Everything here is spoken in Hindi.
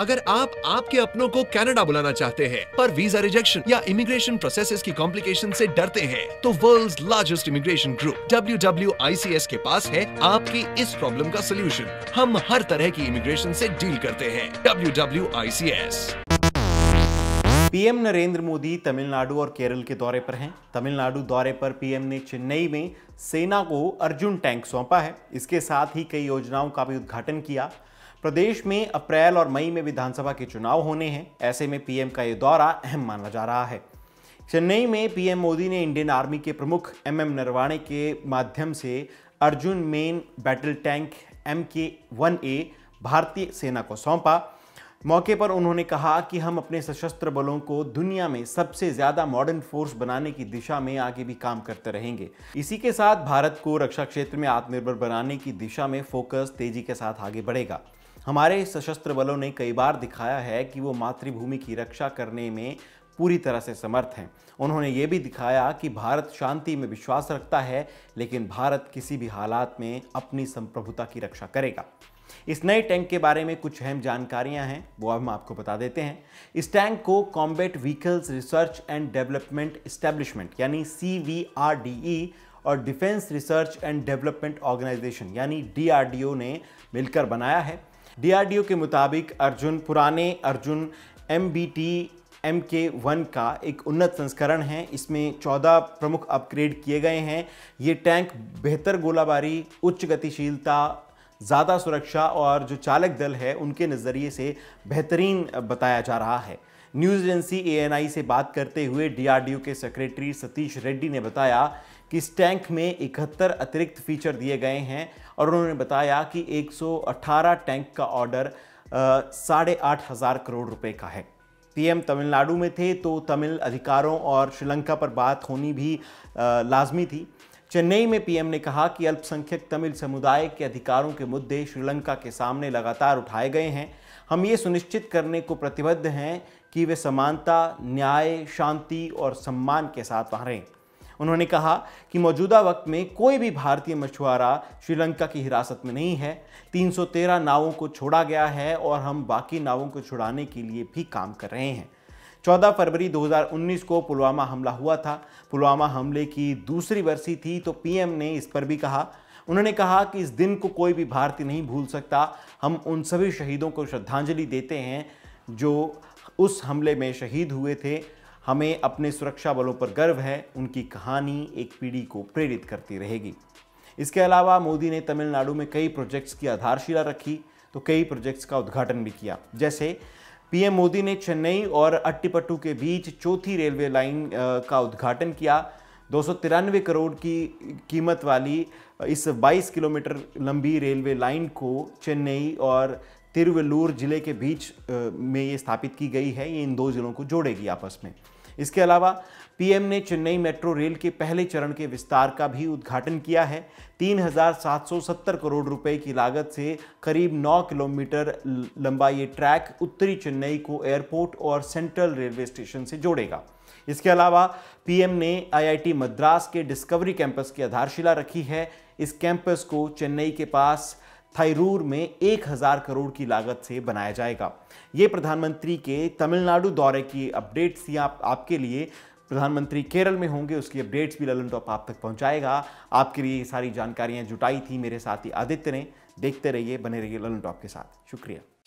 अगर आप आपके अपनों को कनाडा बुलाना चाहते हैं पर वीजा रिजेक्शन या इमिग्रेशन प्रोसेस की कॉम्प्लिकेशन से डरते हैं तो world largest immigration group W के पास है आपकी इस प्रॉब्लम का सोल्यूशन हम हर तरह की इमिग्रेशन से डील करते हैं डब्ल्यू पीएम नरेंद्र मोदी तमिलनाडु और केरल के दौरे पर हैं तमिलनाडु दौरे पर पीएम ने चेन्नई में सेना को अर्जुन टैंक सौंपा है इसके साथ ही कई योजनाओं का भी उद्घाटन किया प्रदेश में अप्रैल और मई में विधानसभा के चुनाव होने हैं ऐसे में पीएम का यह दौरा अहम माना जा रहा है चेन्नई में पीएम मोदी ने इंडियन आर्मी के प्रमुख एम एम नरवाणे के माध्यम से Arjun main battle tank M K one A भारतीय सेना को सौंपा मौके पर उन्होंने कहा कि हम अपने सशस्त्र बलों को दुनिया में सबसे ज़्यादा मॉडर्न फोर्स बनाने की दिशा में आगे भी काम करते रहेंगे इसी के साथ भारत को रक्षा क्षेत्र में आत्मनिर्भर बनाने की दिशा में फोकस तेजी के साथ आगे बढ़ेगा हमारे सशस्त्र बलों ने कई बार दिखाया है कि वो मातृभूमि की रक्षा करने में पूरी तरह से समर्थ हैं उन्होंने ये भी दिखाया कि भारत शांति में विश्वास रखता है लेकिन भारत किसी भी हालात में अपनी संप्रभुता की रक्षा करेगा इस नए टैंक के बारे में कुछ अहम जानकारियां हैं वो अब हम आपको बता देते हैं इस टैंक को combat vehicles research and development establishment यानी सी e, और defence research and development organisation यानी डी ने मिलकर बनाया है डीआरडीओ के मुताबिक अर्जुन पुराने Arjun M B T M K one का एक उन्नत संस्करण है इसमें 14 प्रमुख अपग्रेड किए गए हैं ये टैंक बेहतर गोलाबारी उच्च गतिशीलता ज़्यादा सुरक्षा और जो चालक दल है उनके नज़रिए से बेहतरीन बताया जा रहा है न्यूज़ एजेंसी ए से बात करते हुए डीआरडीओ के सेक्रेटरी सतीश रेड्डी ने बताया कि इस टैंक में इकहत्तर अतिरिक्त फीचर दिए गए हैं और उन्होंने बताया कि 118 टैंक का ऑर्डर साढ़े आठ हज़ार करोड़ रुपए का है पीएम तमिलनाडु में थे तो तमिल अधिकारों और श्रीलंका पर बात होनी भी लाजमी थी चेन्नई में पीएम ने कहा कि अल्पसंख्यक तमिल समुदाय के अधिकारों के मुद्दे श्रीलंका के सामने लगातार उठाए गए हैं हम ये सुनिश्चित करने को प्रतिबद्ध हैं कि वे समानता न्याय शांति और सम्मान के साथ वहाँ रहें उन्होंने कहा कि मौजूदा वक्त में कोई भी भारतीय मछुआरा श्रीलंका की हिरासत में नहीं है 313 नावों को छोड़ा गया है और हम बाकी नावों को छुड़ाने के लिए भी काम कर रहे हैं 14 फरवरी 2019 को पुलवामा हमला हुआ था पुलवामा हमले की दूसरी बरसी थी तो पीएम ने इस पर भी कहा उन्होंने कहा कि इस दिन को कोई भी भारतीय नहीं भूल सकता हम उन सभी शहीदों को श्रद्धांजलि देते हैं जो उस हमले में शहीद हुए थे हमें अपने सुरक्षा बलों पर गर्व है उनकी कहानी एक पीढ़ी को प्रेरित करती रहेगी इसके अलावा मोदी ने तमिलनाडु में कई प्रोजेक्ट्स की आधारशिला रखी तो कई प्रोजेक्ट्स का उद्घाटन भी किया जैसे पीएम मोदी ने चेन्नई और अट्टीपट्टू के बीच चौथी रेलवे लाइन का उद्घाटन किया दो करोड़ की कीमत वाली इस 22 किलोमीटर लंबी रेलवे लाइन को चेन्नई और तिरुवल्लूर जिले के बीच में ये स्थापित की गई है ये इन दो ज़िलों को जोड़ेगी आपस में इसके अलावा पीएम ने चेन्नई मेट्रो रेल के पहले चरण के विस्तार का भी उद्घाटन किया है 3,770 करोड़ रुपए की लागत से करीब 9 किलोमीटर लंबा ये ट्रैक उत्तरी चेन्नई को एयरपोर्ट और सेंट्रल रेलवे स्टेशन से जोड़ेगा इसके अलावा पीएम ने आईआईटी मद्रास के डिस्कवरी कैंपस की आधारशिला रखी है इस कैंपस को चेन्नई के पास थायरूर में एक हजार करोड़ की लागत से बनाया जाएगा ये प्रधानमंत्री के तमिलनाडु दौरे की अपडेट्स ही आप, आपके लिए प्रधानमंत्री केरल में होंगे उसकी अपडेट्स भी ललन टॉप आप तक पहुंचाएगा आपके लिए ये सारी जानकारियां जुटाई थी मेरे साथी आदित्य ने देखते रहिए बने रहिए ललन टॉप के साथ शुक्रिया